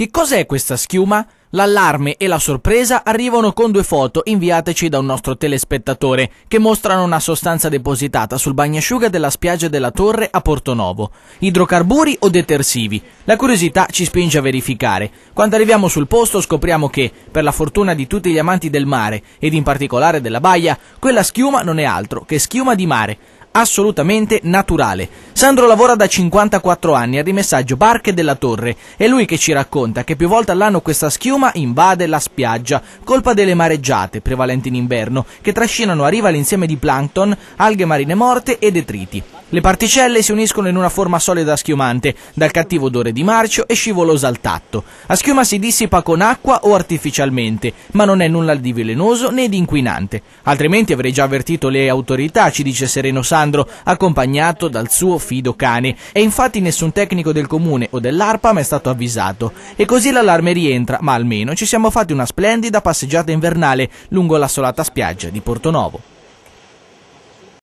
Che cos'è questa schiuma? L'allarme e la sorpresa arrivano con due foto inviateci da un nostro telespettatore che mostrano una sostanza depositata sul bagnasciuga della spiaggia della Torre a Portonovo. Idrocarburi o detersivi? La curiosità ci spinge a verificare. Quando arriviamo sul posto scopriamo che, per la fortuna di tutti gli amanti del mare ed in particolare della baia, quella schiuma non è altro che schiuma di mare assolutamente naturale. Sandro lavora da 54 anni a rimessaggio barche della torre. È lui che ci racconta che più volte all'anno questa schiuma invade la spiaggia, colpa delle mareggiate, prevalenti in inverno, che trascinano a riva l'insieme di plankton, alghe marine morte e detriti. Le particelle si uniscono in una forma solida schiumante, dal cattivo odore di marcio e scivolosa al tatto. La schiuma si dissipa con acqua o artificialmente, ma non è nulla di velenoso né di inquinante. Altrimenti avrei già avvertito le autorità, ci dice Sereno Sandro, accompagnato dal suo fido cane. E infatti nessun tecnico del comune o dell'ARPAM è stato avvisato. E così l'allarme rientra, ma almeno ci siamo fatti una splendida passeggiata invernale lungo l'assolata spiaggia di Portonovo.